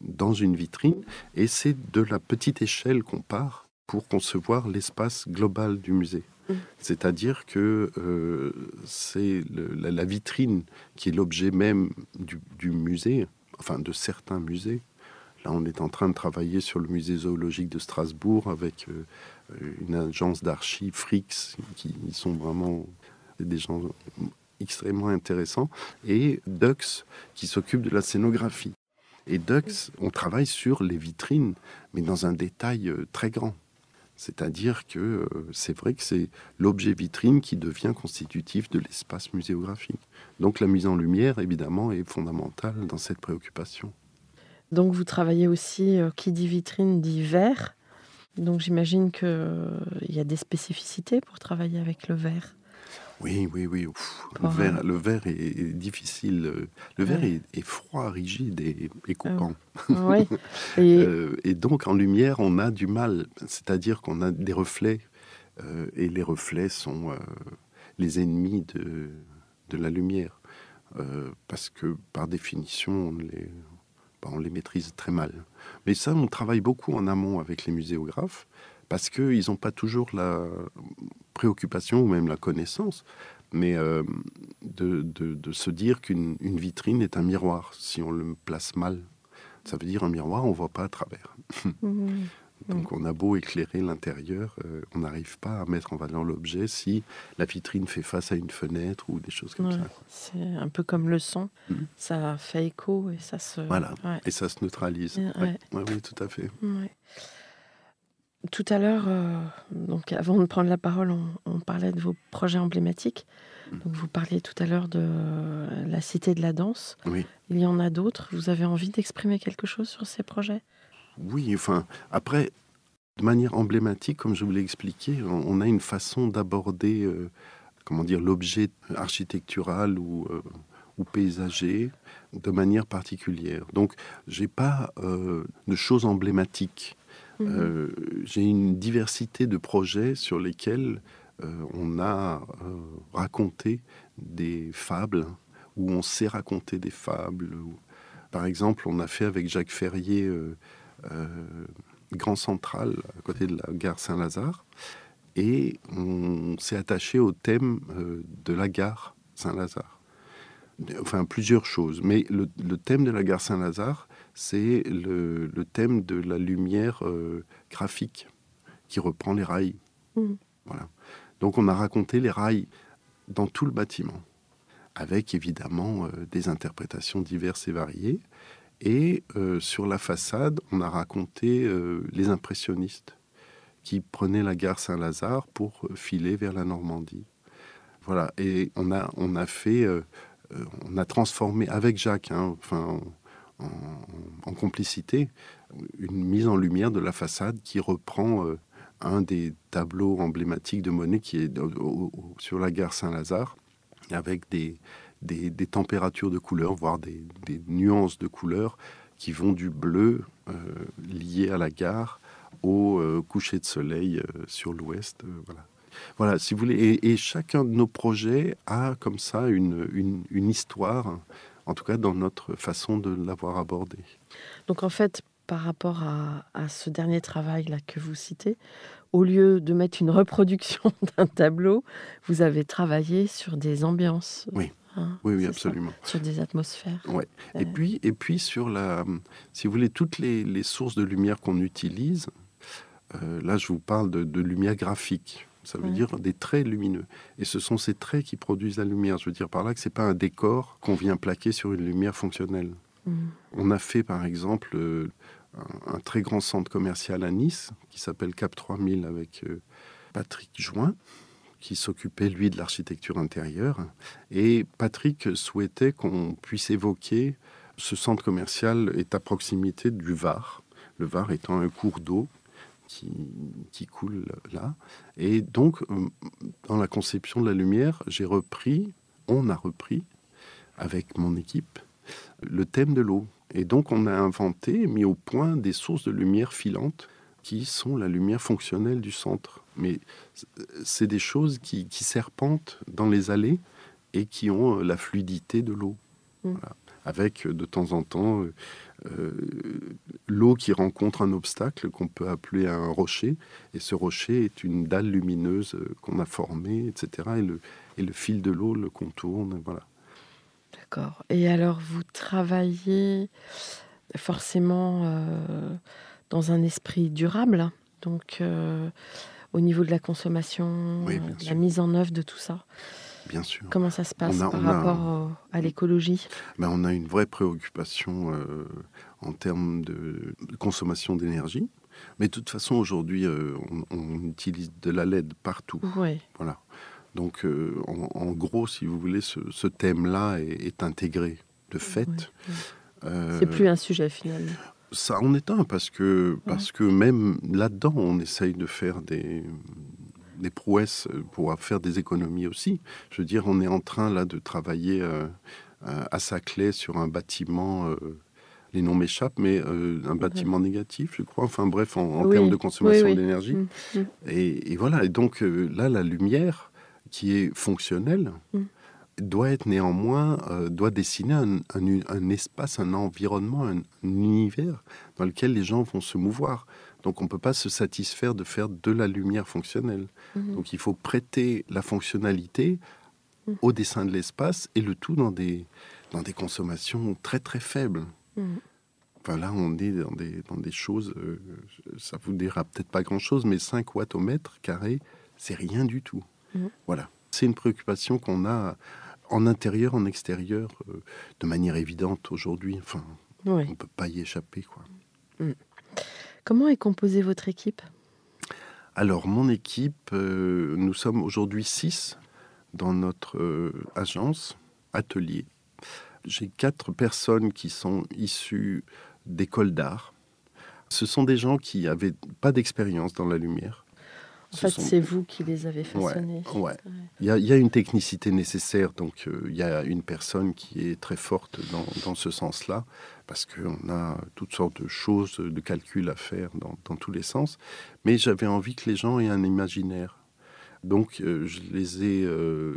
dans une vitrine. Et c'est de la petite échelle qu'on part pour concevoir l'espace global du musée. Mmh. C'est-à-dire que euh, c'est la, vitrine qui est l'objet même du, musée, enfin de certains musées, Là, on est en train de travailler sur le musée zoologique de Strasbourg avec euh, une agence d'archives, Frix, qui sont vraiment des gens extrêmement intéressant, et Dux, qui s'occupe de la scénographie. Et Dux, on travaille sur les vitrines, mais dans un détail euh, très grand. C'est-à-dire que euh, c'est vrai que c'est l'objet vitrine qui devient constitutif de l'espace muséographique. Donc la mise en lumière, évidemment, est fondamentale dans cette préoccupation. Donc vous travaillez aussi, euh, qui dit vitrine dit verre. Donc j'imagine qu'il il y a des spécificités pour travailler avec le verre. Oui, oui, oui. le, verre, euh, est, difficile. Euh, le verre est, froid, rigide et, ah coupant. *laughs* Euh, et... donc, en lumière, on a du mal. C'est-à-dire qu'on a des reflets. et les reflets sont les ennemis de, la lumière. parce que, par définition, les, bah, on les maîtrise très mal. Mais ça, on travaille beaucoup en amont avec les muséographes. Parce qu'ils n'ont pas toujours la préoccupation ou même la connaissance, mais euh, de, de, se dire qu'une vitrine est un miroir, si on le place mal. Ça veut dire un miroir, on voit pas à travers. *laughs* Mhm. Donc on a beau éclairer l'intérieur, euh, on n'arrive pas à mettre en valeur l'objet si la vitrine fait face à une fenêtre ou des choses comme ça. C'est un peu comme le son, mm. ça fait écho et ça se... Voilà, et ça se neutralise. Euh, oui, tout à fait. Tout à l'heure, euh, donc avant de prendre la parole, on, parlait de vos projets emblématiques. Mm. vous parliez tout à l'heure de la Cité de la Danse. Oui. Il y en a d'autres. Vous avez envie d'exprimer quelque chose sur ces projets Oui, enfin, après, de manière emblématique, comme je vous l'ai expliqué, on, a une façon d'aborder, euh, comment dire, l'objet architectural ou, euh, ou paysager de manière particulière. Donc, j'ai pas de choses emblématiques euh, mhm. J'ai une diversité de projets sur lesquels euh, on a euh, raconté des fables, où on sait raconter des fables. Par exemple, on a fait avec Jacques Ferrier Grand Central, à côté de la gare Saint-Lazare, et on s'est attaché au thème de la gare Saint-Lazare. Enfin, plusieurs choses, mais le thème de la gare Saint-Lazare, c'est le, thème de la lumière euh, graphique qui reprend les rails. Mmh. Voilà. Donc on a raconté les rails dans tout le bâtiment, avec évidemment euh, des interprétations diverses et variées. Et euh, sur la façade, on a raconté les impressionnistes qui prenaient la gare Saint-Lazare pour filer vers la Normandie. Voilà, et on a, on a fait, on a transformé avec Jacques, hein, enfin, en, complicité une mise en lumière de la façade qui reprend euh, un des tableaux emblématiques de Monet qui est sur la gare Saint-Lazare, avec des, des, températures de couleurs, voire des, des, nuances de couleurs qui vont du bleu euh, lié à la gare au euh, coucher de soleil sur l'ouest. voilà. Voilà, si vous voulez. Et, chacun de nos projets a comme ça une, une, une histoire, en tout cas dans notre façon de l'avoir abordé. Donc en fait, par rapport à, ce dernier travail là que vous citez, au lieu de mettre une reproduction *laughs* d'un tableau, vous avez travaillé sur des ambiances. Oui. Hein, oui, oui, absolument. sur des atmosphères. Et, puis, et puis, sur la. Si vous voulez, toutes les, sources de lumière qu'on utilise, euh, là, je vous parle de, de lumière graphique. Ça veut dire des traits lumineux. Et ce sont ces traits qui produisent la lumière. Je veux dire par là que ce n'est pas un décor qu'on vient plaquer sur une lumière fonctionnelle. Mm. On a fait par exemple euh, un, très grand centre commercial à Nice qui s'appelle Cap 3000 avec euh, Patrick Join qui s'occupait lui de l'architecture intérieure. Et Patrick souhaitait qu'on puisse évoquer ce centre commercial est à proximité du Var. Le Var étant un cours d'eau qui, coule là. Et donc, euh, dans la conception de la lumière, j'ai repris, on a repris, avec mon équipe, le thème de l'eau. Et donc, on a inventé, mis au point des sources de lumière filantes qui sont la lumière fonctionnelle du centre. Mais c'est des choses qui, serpentent dans les allées et qui ont euh, la fluidité de l'eau. Mmh. Avec de temps en temps euh, euh, l'eau qui rencontre un obstacle qu'on peut appeler un rocher, et ce rocher est une dalle lumineuse euh, qu'on a formée, etc. Et le, fil de l'eau le contourne, voilà. D'accord. Et alors, vous travaillez forcément euh, dans un esprit durable, donc au niveau de la consommation, la mise en œuvre de tout ça sûr. Comment ça se passe par rapport à l'écologie ben On a une vraie préoccupation euh, en termes de consommation d'énergie. Mais de toute façon, aujourd'hui, euh, on, utilise de la LED partout. Oui. Voilà. Donc, euh, en, gros, si vous voulez, ce, thème-là est, intégré de fait. Ce n'est C'est plus un sujet finalement ça en est un parce que, parce que même là-dedans, on essaye de faire des, des prouesses euh, pour faire des économies aussi. Je veux dire, on est en train là de travailler euh, euh, à sa clé sur un bâtiment. les noms m'échappent, mais un bâtiment négatif, je crois. Enfin bref, en, termes de consommation d'énergie. Mm, mm. Et, voilà. Et donc là, la lumière qui est fonctionnelle mm. doit être néanmoins doit dessiner un, espace, un environnement, un, univers dans lequel les gens vont se mouvoir. Donc on ne peut pas se satisfaire de faire de la lumière fonctionnelle. Mhm. Donc il faut prêter la fonctionnalité mhm. au dessin de l'espace et le tout dans des, dans des consommations très très faibles. Mhm. là, on est dans des, choses, euh, ça vous dira peut-être pas grand-chose, mais 5 watts au mètre carré, c'est rien du tout. Voilà. C'est une préoccupation qu'on a en intérieur, en extérieur, euh, de manière évidente aujourd'hui. Enfin, on ne peut pas y échapper. quoi. Mm. Comment est composée votre équipe Alors, mon équipe, euh, nous sommes aujourd'hui six dans notre euh, agence, atelier. J'ai quatre personnes qui sont issues d'écoles d'art. Ce sont des gens qui n'avaient pas d'expérience dans la lumière, en fait, c'est vous qui les avez façonnés. Ouais, Il, y a, une technicité nécessaire, donc euh, il y a une personne qui est très forte dans, ce sens-là, parce qu'on a toutes sortes de choses, de calculs à faire dans, tous les sens. Mais j'avais envie que les gens aient un imaginaire. Donc euh, je les ai euh,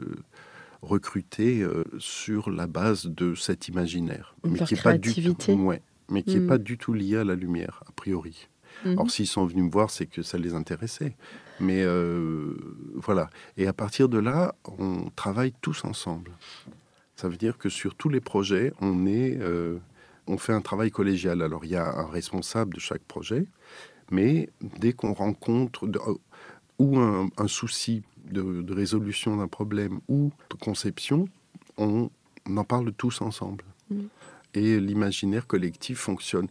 recrutés sur la base de cet imaginaire, mais qui n'est pas du tout, mais qui n'est hmm. pas du tout lié à la lumière a priori. Alors, hmm. Or, s'ils sont venus me voir, c'est que ça les intéressait. Mais euh, voilà. Et à partir de là, on travaille tous ensemble. Ça veut dire que sur tous les projets, on euh, on fait un travail collégial. Alors il y a un responsable de chaque projet, mais dès qu'on rencontre euh, ou un, souci de, résolution d'un problème ou de conception, on, en parle tous ensemble. Mmh. Et l'imaginaire collectif fonctionne,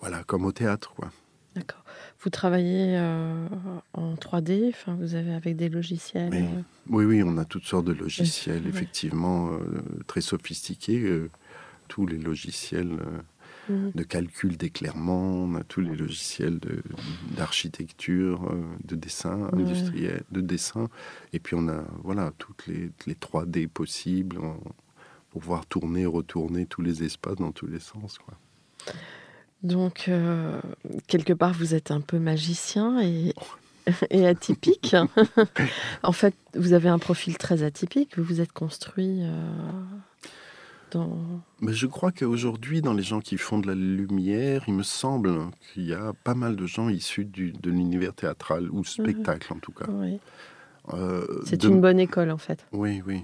voilà, comme au théâtre, quoi. D'accord. Vous travaillez euh, en 3D, enfin, vous avez avec des logiciels euh oui. oui, on a toutes sortes de logiciels, effectivement, euh, très sophistiqués. tous les logiciels mmh. de calcul d'éclairement, on a tous les logiciels d'architecture, de, dessin industriel, de dessin. Et puis on a, voilà, toutes les, les 3D possibles pour pouvoir tourner, retourner tous les espaces dans tous les sens. Quoi. Donc, euh, quelque part, vous êtes un peu magicien et, *laughs* atypique. *laughs* en fait, vous avez un profil très atypique. Vous vous êtes construit euh, dans. Mais je crois qu'aujourd'hui, dans les gens qui font de la lumière, il me semble qu'il y a pas mal de gens issus de l'univers théâtral ou mhm. spectacle, en tout cas. Euh, C'est une bonne école, en fait. Oui, oui.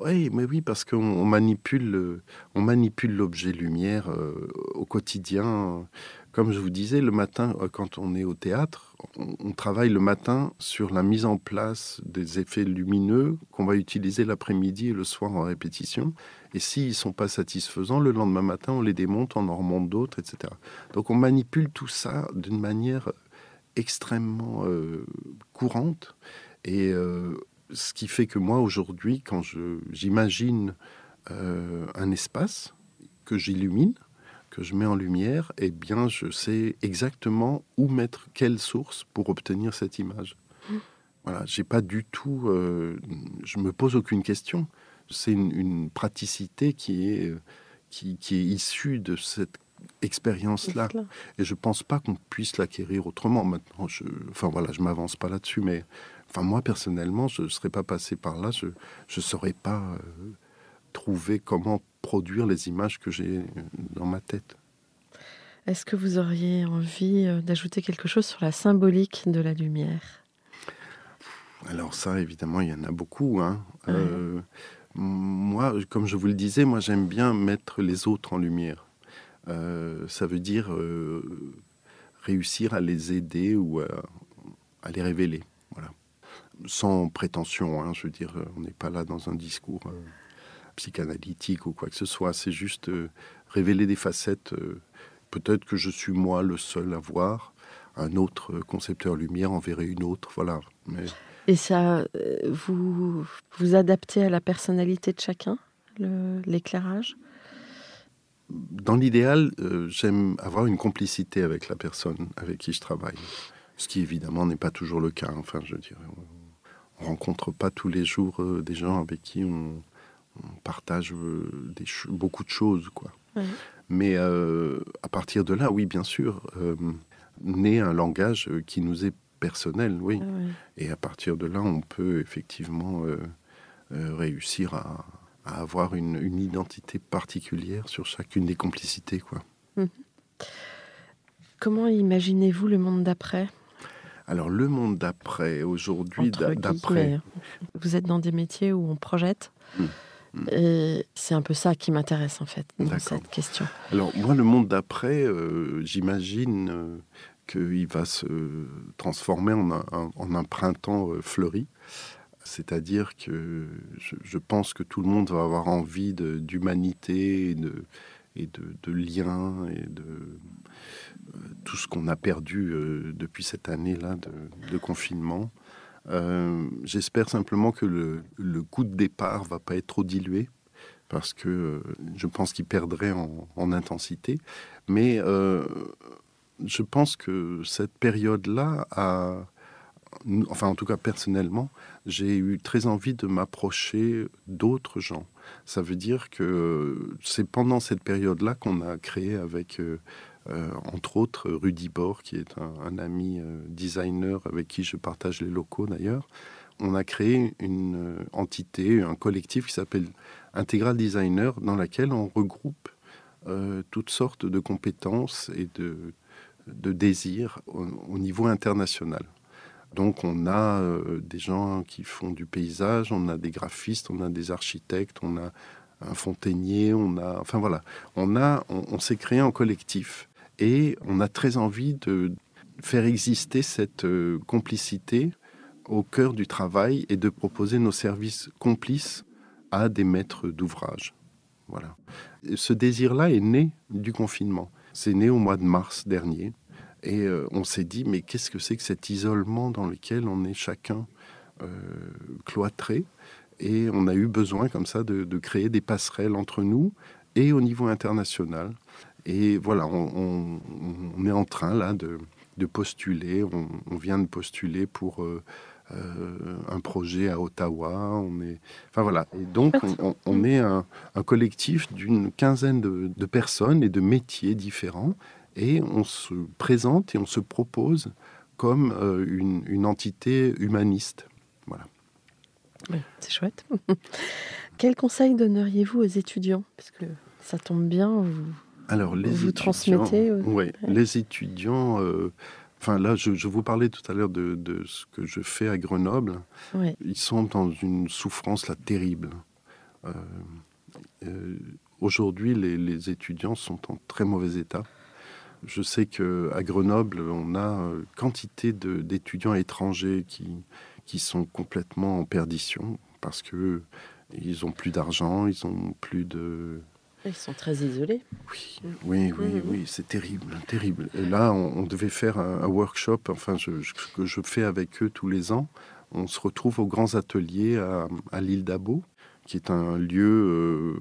Oui, mais oui, parce qu'on manipule, euh, on manipule l'objet lumière euh, au quotidien. Comme je vous disais, le matin, euh, quand on est au théâtre, on, travaille le matin sur la mise en place des effets lumineux qu'on va utiliser l'après-midi et le soir en répétition. Et s'ils ne sont pas satisfaisants, le lendemain matin, on les démonte, on en remonte d'autres, etc. Donc on manipule tout ça d'une manière extrêmement courante. Et ce qui fait que moi, aujourd'hui, quand j'imagine euh, un espace que j'illumine, que je mets en lumière, eh bien, je sais exactement où mettre quelle source pour obtenir cette image. Mmh. Voilà, j'ai pas du tout, euh, je me pose aucune question. C'est une, praticité qui est, qui, qui est issue de cette expérience-là. Et je pense pas qu'on puisse l'acquérir autrement. Maintenant, je, enfin voilà, je m'avance pas là-dessus, mais moi, personnellement, je ne serais pas passé par là. Je ne saurais pas euh, trouver comment produire les images que j'ai dans ma tête. Est-ce que vous auriez envie euh, d'ajouter quelque chose sur la symbolique de la lumière Alors ça, évidemment, il y en a beaucoup. Hein. Euh, moi, comme je vous le disais, moi j'aime bien mettre les autres en lumière. ça veut dire réussir à les aider ou à les révéler sans prétention, hein, je veux dire, euh, on n'est pas là dans un discours euh, psychanalytique ou quoi que ce soit, c'est juste euh, révéler des facettes. Peut-être que je suis moi le seul à voir, un autre concepteur lumière en une autre, voilà. Et ça, vous vous adaptez à la personnalité de chacun, l'éclairage Dans l'idéal, j'aime avoir une complicité avec la personne avec qui je travaille ce qui évidemment n'est pas toujours le cas. Enfin, je dirais, on rencontre pas tous les jours euh, des gens avec qui on, partage euh, des beaucoup de choses, quoi. Mais euh, à partir de là, oui, bien sûr, naît un langage qui nous est personnel, oui. Ah Et à partir de là, on peut effectivement réussir à, avoir une, identité particulière sur chacune des complicités, quoi. Mmh. Comment imaginez-vous le monde d'après alors le monde d'après, aujourd'hui d'après. Vous êtes dans des métiers où on projette. Hmm. Hmm. Et c'est un peu ça qui m'intéresse en fait, cette question. Alors moi, le monde d'après, euh, j'imagine euh, qu'il va se transformer en un, printemps euh, fleuri. C'est-à-dire que je, je, pense que tout le monde va avoir envie d'humanité, de, et de, liens et de euh, tout ce qu'on a perdu euh, depuis cette année-là de, confinement. Euh, j'espère simplement que le, le de départ va pas être trop dilué parce que je pense qu'il perdrait en, en, intensité. Mais je pense que cette période-là a, enfin en tout cas personnellement, j'ai eu très envie de m'approcher d'autres gens ça veut dire que c'est pendant cette période-là qu'on a créé avec, euh, euh, entre autres, Rudy Bor, qui est un, ami euh, designer avec qui je partage les locaux d'ailleurs. On a créé une entité, un collectif qui s'appelle Integral Designer, dans laquelle on regroupe toutes sortes de compétences et de, désirs au niveau international. Donc on a euh, des gens qui font du paysage, on a des graphistes, on a des architectes, on a un fontainier, on a, enfin voilà, on a, on, s'est créé en collectif et on a très envie de faire exister cette euh, complicité au cœur du travail et de proposer nos services complices à des maîtres d'ouvrage. Voilà. Ce désir-là est né du confinement. C'est né au mois de mars dernier. Et euh, on s'est dit, mais qu'est-ce que c'est que cet isolement dans lequel on est chacun euh, cloîtré et on a eu besoin comme ça de, créer des passerelles entre nous et au niveau international. Et voilà, on, est en train là de, postuler, on, vient de postuler pour euh, un projet à Ottawa, on est... Enfin voilà, et donc on, est un, collectif d'une quinzaine de, de personnes et de métiers différents et on se présente et on se propose comme euh, une, entité humaniste. Voilà. c'est chouette. *laughs* Quel conseil donneriez-vous aux étudiants Parce que ça tombe bien, vous, Alors, les vous transmettez. Euh, aux... Les étudiants. Euh, enfin, là, je, vous parlais tout à l'heure de, ce que je fais à Grenoble. Ils sont dans une souffrance là terrible. Aujourd'hui, les étudiants sont en très mauvais état. Je sais qu'à Grenoble, on a euh, quantité d'étudiants étrangers qui, qui sont complètement en perdition parce que ils ont plus d'argent, ils ont plus de. Ils sont très isolés. Oui, oui, mm. oui, oui c'est terrible, terrible. Et là, on, devait faire un, workshop, enfin, ce que je fais avec eux tous les ans. On se retrouve aux grands ateliers à, l'île d'Abo, qui est un lieu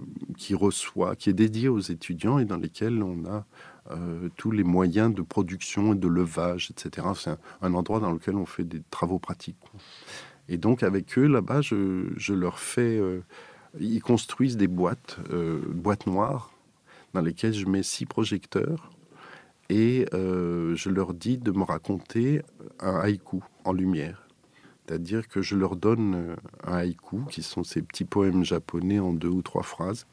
euh, qui reçoit, qui est dédié aux étudiants et dans lesquels on a euh, tous les moyens de production et de levage, etc. C'est un, endroit dans lequel on fait des travaux pratiques. Et donc avec eux, là-bas, je, leur fais... Euh, ils construisent des boîtes, euh, boîtes noires, dans lesquelles je mets six projecteurs et je leur dis de me raconter un haïku en lumière. C'est-à-dire que je leur donne un haïku, qui sont ces petits poèmes japonais en deux ou trois phrases,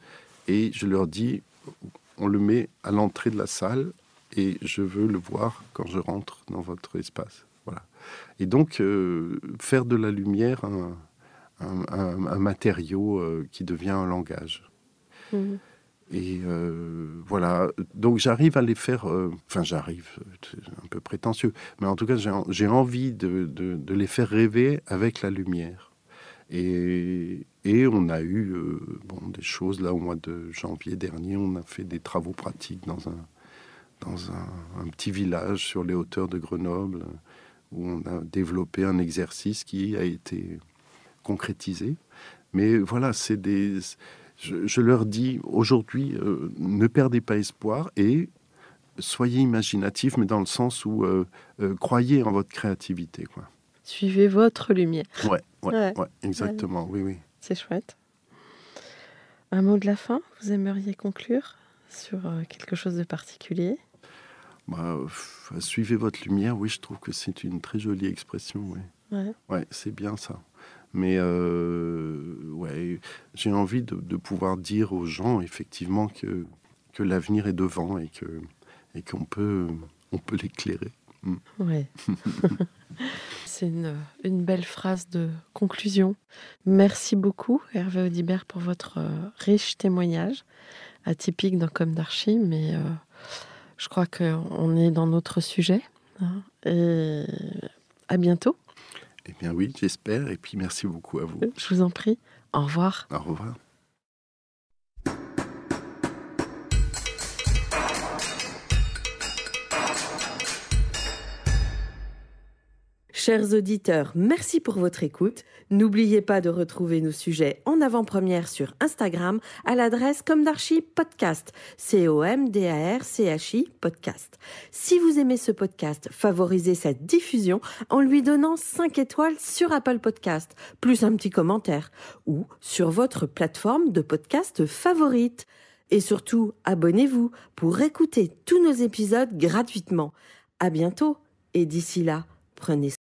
et je leur dis on le met à l'entrée de la salle et je veux le voir quand je rentre dans votre espace. Voilà. Et donc, euh, faire de la lumière un, matériau euh, qui devient un langage. Mhm. Et euh, voilà, donc j'arrive à les faire, enfin j'arrive, c'est un peu prétentieux, mais en tout cas j'ai envie de, de les faire rêver avec la lumière. Et, et on a eu euh, bon, des choses, là au mois de janvier dernier, on a fait des travaux pratiques dans un, dans un, petit village sur les hauteurs de Grenoble, où on a développé un exercice qui a été concrétisé. Mais voilà, c'est des... Je, leur dis aujourd'hui, euh, ne perdez pas espoir et soyez imaginatif, mais dans le sens où euh, croyez en votre créativité. Quoi. Suivez votre lumière. ouais, ouais. ouais exactement, oui, oui. C'est chouette. Un mot de la fin, vous aimeriez conclure sur euh, quelque chose de particulier bah, Suivez votre lumière, oui, je trouve que c'est une très jolie expression. Oui. Ouais. ouais c'est bien ça. Mais euh, ouais, j'ai envie de, de, pouvoir dire aux gens effectivement que, que l'avenir est devant et que et qu'on peut on peut l'éclairer. Mm. Ouais. *laughs* une, belle phrase de conclusion. Merci beaucoup, Hervé Audibert, pour votre euh, riche témoignage, atypique d'un comme d'archi, mais euh, je crois qu'on est dans notre sujet. Hein, et à bientôt. Eh bien oui, j'espère. Et puis merci beaucoup à vous. Je vous en prie. Au revoir. Au revoir. Chers auditeurs, merci pour votre écoute. N'oubliez pas de retrouver nos sujets en avant-première sur Instagram à l'adresse comme podcast. Si vous aimez ce podcast, favorisez sa diffusion en lui donnant 5 étoiles sur Apple Podcast, plus un petit commentaire ou sur votre plateforme de podcast favorite. Et surtout, abonnez-vous pour écouter tous nos épisodes gratuitement. À bientôt et d'ici là, prenez soin